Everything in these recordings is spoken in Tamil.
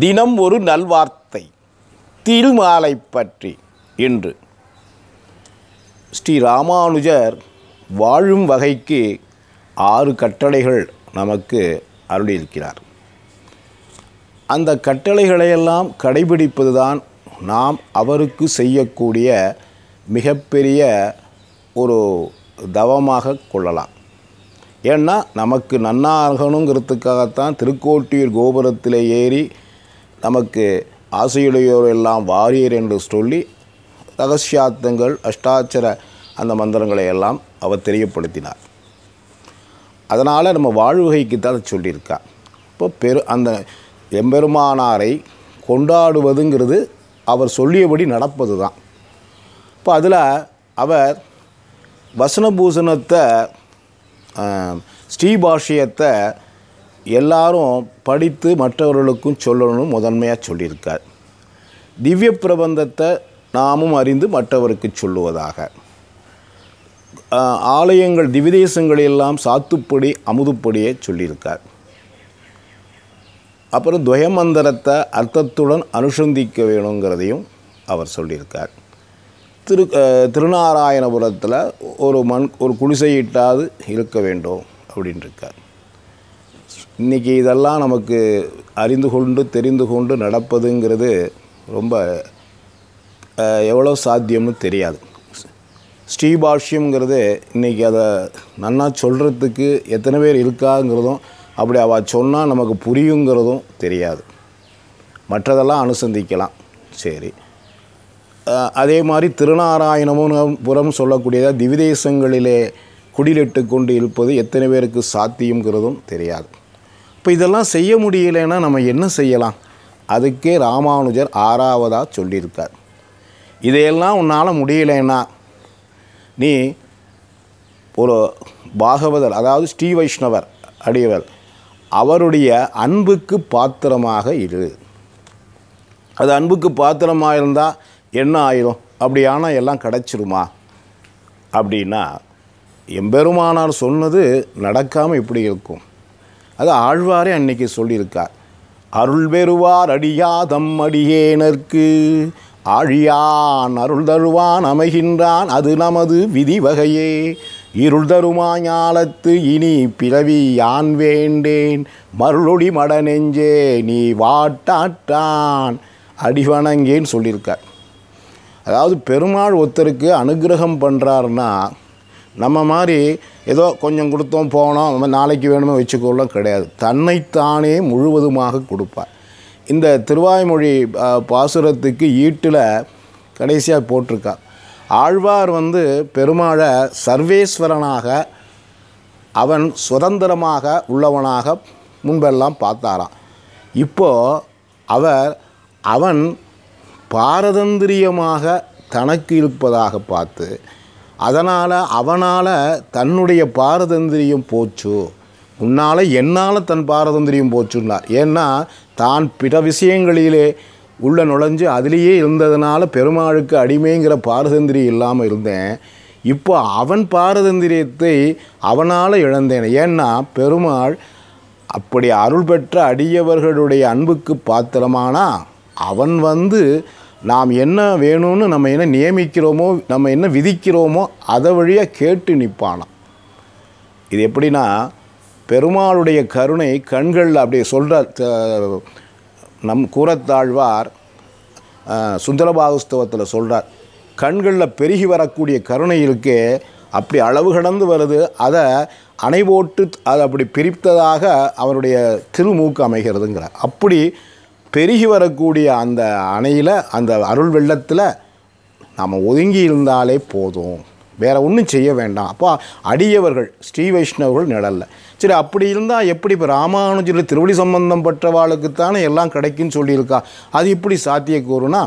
தினம் ஒரு நல்வார்த்தை திருமாலை பற்றி என்று ஸ்ரீ ராமானுஜர் வாழும் வகைக்கு ஆறு கட்டளைகள் நமக்கு அருளியிருக்கிறார் அந்த கட்டளைகளையெல்லாம் கடைபிடிப்பது தான் நாம் அவருக்கு செய்யக்கூடிய மிகப்பெரிய ஒரு தவமாக கொள்ளலாம் ஏன்னா நமக்கு நன்னாகணுங்கிறதுக்காகத்தான் திருக்கோட்டியூர் கோபுரத்தில் ஏறி நமக்கு ஆசையுடையோர் எல்லாம் வாரியர் என்று சொல்லி ரகசியார்த்தங்கள் அஷ்டாட்சர அந்த மந்திரங்களை எல்லாம் அவர் தெரியப்படுத்தினார் அதனால் நம்ம வாழ்வுகைக்கு தான் சொல்லியிருக்கா இப்போ பெரு அந்த எம்பெருமானாரை கொண்டாடுவதுங்கிறது அவர் சொல்லியபடி நடப்பது தான் இப்போ அதில் அவர் வசனபூஷணத்தை ஸ்ரீபாஷியத்தை எல்லாரும் படித்து மற்றவர்களுக்கும் சொல்லணும்னு முதன்மையாக சொல்லியிருக்கார் திவ்ய பிரபந்தத்தை நாமும் அறிந்து மற்றவருக்கு சொல்லுவதாக ஆலயங்கள் திவிதேசங்களெல்லாம் சாத்துப்படி அமுதுப்படியே சொல்லியிருக்கார் அப்புறம் துவயமந்திரத்தை அர்த்தத்துடன் அனுசந்திக்க வேணுங்கிறதையும் அவர் சொல்லியிருக்கார் திரு திருநாராயணபுரத்தில் ஒரு மண் ஒரு குடிசையிட்டாது இருக்க வேண்டும் அப்படின்ட்டுருக்கார் இன்றைக்கி இதெல்லாம் நமக்கு அறிந்து கொண்டு தெரிந்து கொண்டு நடப்பதுங்கிறது ரொம்ப எவ்வளோ சாத்தியம்னு தெரியாது ஸ்ரீபாஷ்யம்ங்கிறது இன்றைக்கி அதை நல்லா சொல்கிறதுக்கு எத்தனை பேர் இருக்காங்கிறதும் அப்படி அவள் சொன்னால் நமக்கு புரியுங்கிறதும் தெரியாது மற்றதெல்லாம் அனுசந்திக்கலாம் சரி அதே மாதிரி திருநாராயணமும் புறம் சொல்லக்கூடியதாக திவிதேசங்களிலே குடிலிட்டு கொண்டு இருப்பது எத்தனை பேருக்கு சாத்தியங்கிறதும் தெரியாது இப்போ இதெல்லாம் செய்ய முடியலைன்னா நம்ம என்ன செய்யலாம் அதுக்கே ராமானுஜர் ஆறாவதாக சொல்லியிருக்கார் இதையெல்லாம் உன்னால் முடியலைன்னா நீ ஒரு பாகவதர் அதாவது ஸ்ரீ வைஷ்ணவர் அடியவர் அவருடைய அன்புக்கு பாத்திரமாக இரு அது அன்புக்கு பாத்திரமாக இருந்தால் என்ன ஆயிரும் அப்படி ஆனால் எல்லாம் கிடச்சிருமா அப்படின்னா எம்பெருமானார் சொன்னது நடக்காமல் இப்படி இருக்கும் அது ஆழ்வாரே அன்னைக்கு சொல்லியிருக்கார் அருள் பெறுவார் அடியாதம் அடியேனற்கு ஆழியான் அருள் தருவான் அமைகின்றான் அது நமது விதி வகையே இருள் தருமா ஞாலத்து இனி பிறவி யான் வேண்டேன் மருளொடி மட நெஞ்சே நீ வாட்டாட்டான் அடிவணங்கேன்னு சொல்லியிருக்கார் அதாவது பெருமாள் ஒருத்தருக்கு அனுகிரகம் பண்ணுறாருன்னா நம்ம மாதிரி ஏதோ கொஞ்சம் கொடுத்தோம் போனோம் நாளைக்கு வேணுமோ வச்சுக்கொள்ளலாம் கிடையாது தன்னைத்தானே முழுவதுமாக கொடுப்பார் இந்த திருவாய்மொழி பாசுரத்துக்கு ஈட்டில் கடைசியாக போட்டிருக்கா ஆழ்வார் வந்து பெருமாளை சர்வேஸ்வரனாக அவன் சுதந்திரமாக உள்ளவனாக முன்பெல்லாம் பார்த்தாராம் இப்போது அவர் அவன் பாரதந்திரியமாக தனக்கு இருப்பதாக பார்த்து அதனால் அவனால் தன்னுடைய பாரதந்திரியம் போச்சு உன்னால் என்னால் தன் பாரதந்திரியம் போச்சுன்னார் ஏன்னா தான் பிற விஷயங்களிலே உள்ள நுழைஞ்சு அதிலேயே இருந்ததுனால பெருமாளுக்கு அடிமைங்கிற பாரதந்திரியம் இல்லாமல் இருந்தேன் இப்போ அவன் பாரதந்திரியத்தை அவனால் இழந்தேன் ஏன்னா பெருமாள் அப்படி அருள் பெற்ற அடியவர்களுடைய அன்புக்கு பாத்திரமானா அவன் வந்து நாம் என்ன வேணும்னு நம்ம என்ன நியமிக்கிறோமோ நம்ம என்ன விதிக்கிறோமோ அதை வழியாக கேட்டு நிற்பானாம் இது எப்படின்னா பெருமாளுடைய கருணை கண்களில் அப்படியே சொல்கிற நம் கூறத்தாழ்வார் சுந்தரபாகுஸ்தவத்தில் சொல்கிறார் கண்களில் பெருகி வரக்கூடிய கருணை இருக்கே அப்படி அளவு கடந்து வருது அதை அணை போட்டு அதை அப்படி பிரித்ததாக அவருடைய திருமூக்கு அமைகிறதுங்கிறார் அப்படி பெருகி வரக்கூடிய அந்த அணையில் அந்த அருள் வெள்ளத்தில் நாம் ஒதுங்கி இருந்தாலே போதும் வேறு ஒன்றும் செய்ய வேண்டாம் அப்போ அடியவர்கள் ஸ்ரீ வைஷ்ணவர்கள் நிழலில் சரி அப்படி இருந்தால் எப்படி இப்போ ராமானுஜர் திருவடி சம்பந்தம் பெற்றவாளுக்குத்தானே எல்லாம் கிடைக்குன்னு சொல்லியிருக்கா அது இப்படி கூறுனா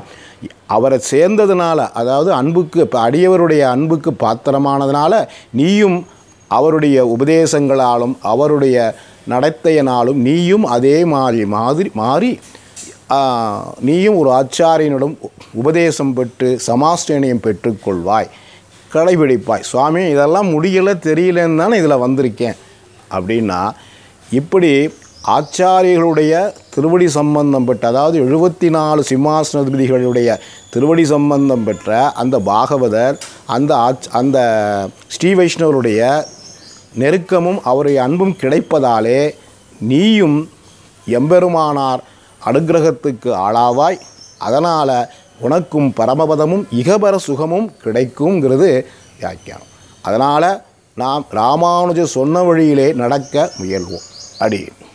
அவரை சேர்ந்ததுனால அதாவது அன்புக்கு இப்போ அடியவருடைய அன்புக்கு பாத்திரமானதுனால நீயும் அவருடைய உபதேசங்களாலும் அவருடைய நடத்தையினாலும் நீயும் அதே மாதிரி மாதிரி மாறி நீயும் ஒரு ஆச்சாரியனிடம் உபதேசம் பெற்று சமாஷ்டேனியம் பெற்றுக்கொள்வாய் கடைபிடிப்பாய் சுவாமி இதெல்லாம் முடியலை தெரியலன்னு தானே இதில் வந்திருக்கேன் அப்படின்னா இப்படி ஆச்சாரியர்களுடைய திருவடி சம்பந்தம் பெற்ற அதாவது எழுபத்தி நாலு சிம்மாசனதிபதிகளுடைய திருவடி சம்பந்தம் பெற்ற அந்த பாகவதர் அந்த ஆச் அந்த ஸ்ரீ வைஷ்ணவருடைய நெருக்கமும் அவருடைய அன்பும் கிடைப்பதாலே நீயும் எம்பெருமானார் அனுகிரகத்துக்கு ஆளாவாய் அதனால் உனக்கும் பரமபதமும் இகபர சுகமும் கிடைக்குங்கிறது வியாக்கியானம் அதனால் நாம் ராமானுஜர் சொன்ன வழியிலே நடக்க முயல்வோம் அடியேன்